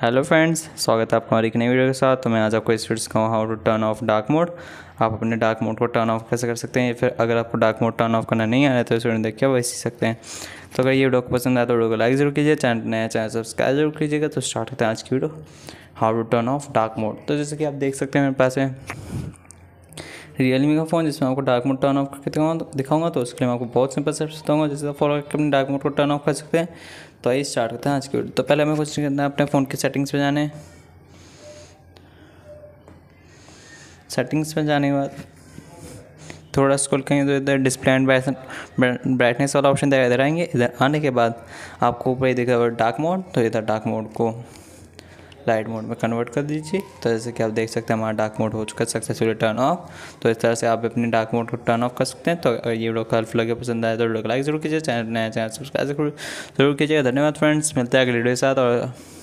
hello friends स्वागत है आपका हमारी एक नई वीडियो के साथ तो मैं आज आपको इस वीडियो सिखाऊँ how to turn off dark mode आप अपने डार्क मोड को टर्न ऑफ कैसे कर सकते हैं या फिर अगर आपको डार्क मोड टर्न ऑफ करना नहीं आ रहा है तो इस वीडियो देख के वैसे सीख सकते हैं तो अगर ये वीडियो को पसंद आया तो वीडियो को लाइक जरूर कीजिए चैनल नया चैनल सब्सक्राइब जरूर कीजिएगा तो स्टार्ट करते हैं आज की video how to turn off dark mode तो जैसे कि आप देख सकते हैं मेरे पास है रियलमी का फ़ोन जिसमें आपको डार्क मोड टर्न ऑफ करके तो- दिखाऊंगा तो उसके लिए मैं आपको बहुत सिंपल स्टेप्स बताऊंगा जिससे फॉलो करके अपने डार्क मोड को टर्न ऑफ कर सकते हैं तो आइए स्टार्ट करते हैं आज की वीडियो तो पहले हमें कुछ करना है अपने फ़ोन की सेटिंग्स पर जाने सेटिंग्स पर जाने के बाद थोड़ा स्कूल कहीं तो इधर डिस्प्ले एंड ब्राइटनेस वाला ऑप्शन इधर आएंगे इधर आने के बाद आपको ऊपर ही देखा डार्क मोड तो इधर डार्क मोड को लाइट मोड में कन्वर्ट कर दीजिए तो जैसे कि आप देख सकते हैं हमारा डार्क मोड हो चुका है सक्सेसफुली टर्न ऑफ तो इस तरह से आप अपने डार्क मोड को टर्न ऑफ कर सकते हैं तो अगर ये वीडियो का लगे पसंद आए तो वीडियो को लाइक जरूर कीजिए चैनल नया तो चैनल सब्सक्राइब जरूर कीजिएगा धन्यवाद फ्रेंड्स मिलते हैं अगले वीडियो के साथ और